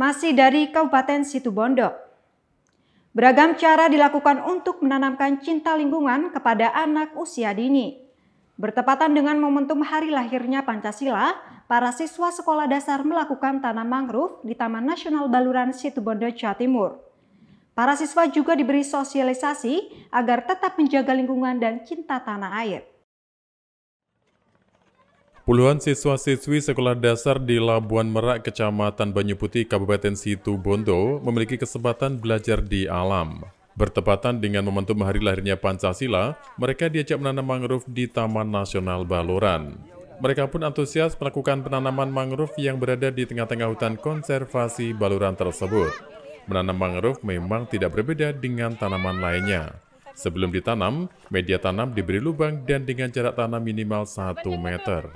masih dari Kabupaten Situbondo. Beragam cara dilakukan untuk menanamkan cinta lingkungan kepada anak usia dini. Bertepatan dengan momentum hari lahirnya Pancasila, para siswa sekolah dasar melakukan tanam mangrove di Taman Nasional Baluran Situbondo, Jawa Timur. Para siswa juga diberi sosialisasi agar tetap menjaga lingkungan dan cinta tanah air. Puluhan siswa-siswi sekolah dasar di Labuan Merak, Kecamatan Banyu Putih, Kabupaten Situ Bondo memiliki kesempatan belajar di alam. Bertepatan dengan momentum hari lahirnya Pancasila, mereka diajak menanam mangrove di Taman Nasional Baluran. Mereka pun antusias melakukan penanaman mangrove yang berada di tengah-tengah hutan konservasi Baluran tersebut. Menanam mangrove memang tidak berbeda dengan tanaman lainnya. Sebelum ditanam, media tanam diberi lubang dan dengan jarak tanam minimal 1 meter.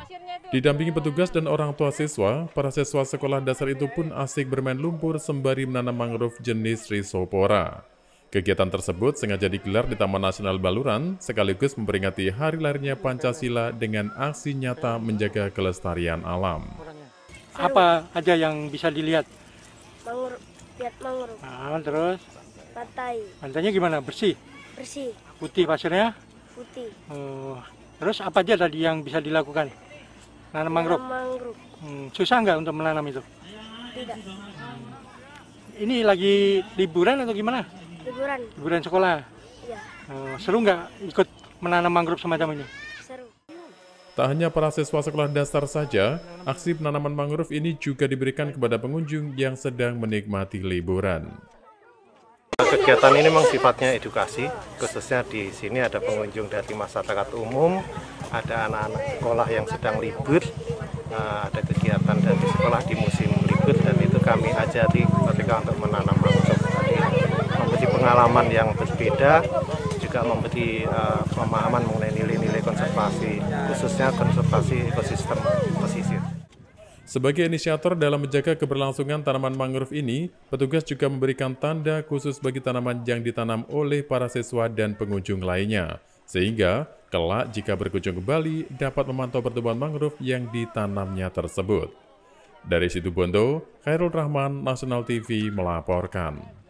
Didampingi petugas dan orang tua siswa, para siswa sekolah dasar itu pun asik bermain lumpur sembari menanam mangrove jenis Rhizopora. Kegiatan tersebut sengaja digelar di Taman Nasional Baluran sekaligus memperingati hari lahirnya Pancasila dengan aksi nyata menjaga kelestarian alam. Apa aja yang bisa dilihat? Mangrove, lihat mangrove. Ah, terus? Pantai. Pantainya gimana? Bersih? Bersih. Putih pasirnya? Putih. Oh, terus apa aja tadi yang bisa dilakukan? Nanam mangrove. Hmm, susah nggak untuk menanam itu? Tidak. Hmm. Ini lagi liburan atau gimana? Liburan. Liburan sekolah. Iya. Hmm, seru nggak ikut menanam mangrove semacam ini? Seru. Tak hanya para siswa sekolah dasar saja, aksi penanaman mangrove ini juga diberikan kepada pengunjung yang sedang menikmati liburan. Kegiatan ini memang sifatnya edukasi, khususnya di sini ada pengunjung dari masyarakat umum, ada anak-anak sekolah yang sedang libur uh, ada kegiatan dari sekolah di musim libur dan itu kami ajari mereka untuk menanam mangrove, tadi memberi pengalaman yang berbeda juga memberi uh, pemahaman mengenai nilai-nilai konservasi khususnya konservasi ekosistem pesisir. Sebagai inisiator dalam menjaga keberlangsungan tanaman mangrove ini, petugas juga memberikan tanda khusus bagi tanaman yang ditanam oleh para siswa dan pengunjung lainnya sehingga kelak jika berkunjung ke Bali dapat memantau pertumbuhan mangrove yang ditanamnya tersebut. Dari situ Bondo, Khairul Rahman, Nasional TV melaporkan.